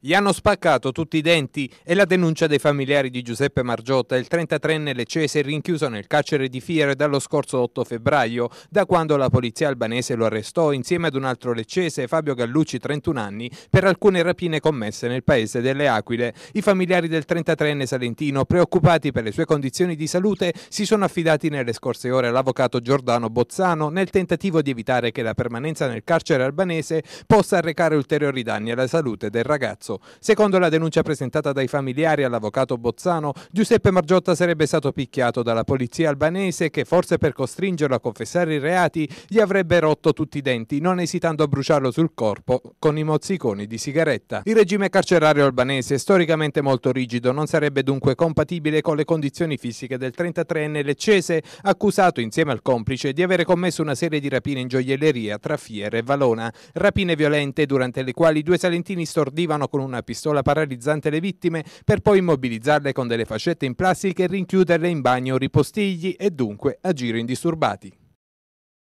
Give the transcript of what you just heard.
Gli hanno spaccato tutti i denti e la denuncia dei familiari di Giuseppe Margiotta, il 33enne leccese rinchiuso nel carcere di Fiere dallo scorso 8 febbraio, da quando la polizia albanese lo arrestò insieme ad un altro leccese, Fabio Gallucci, 31 anni, per alcune rapine commesse nel paese delle Aquile. I familiari del 33enne salentino, preoccupati per le sue condizioni di salute, si sono affidati nelle scorse ore all'avvocato Giordano Bozzano nel tentativo di evitare che la permanenza nel carcere albanese possa arrecare ulteriori danni alla salute del ragazzo marzo. Secondo la denuncia presentata dai familiari all'avvocato Bozzano, Giuseppe Margiotta sarebbe stato picchiato dalla polizia albanese che forse per costringerlo a confessare i reati gli avrebbe rotto tutti i denti, non esitando a bruciarlo sul corpo con i mozziconi di sigaretta. Il regime carcerario albanese, storicamente molto rigido, non sarebbe dunque compatibile con le condizioni fisiche del 33enne leccese accusato insieme al complice di avere commesso una serie di rapine in gioielleria tra Fiera e Valona, rapine violente durante le quali due salentini stordivano con con una pistola paralizzante le vittime per poi immobilizzarle con delle fascette in plastica e rinchiuderle in bagno o ripostigli e dunque agire indisturbati.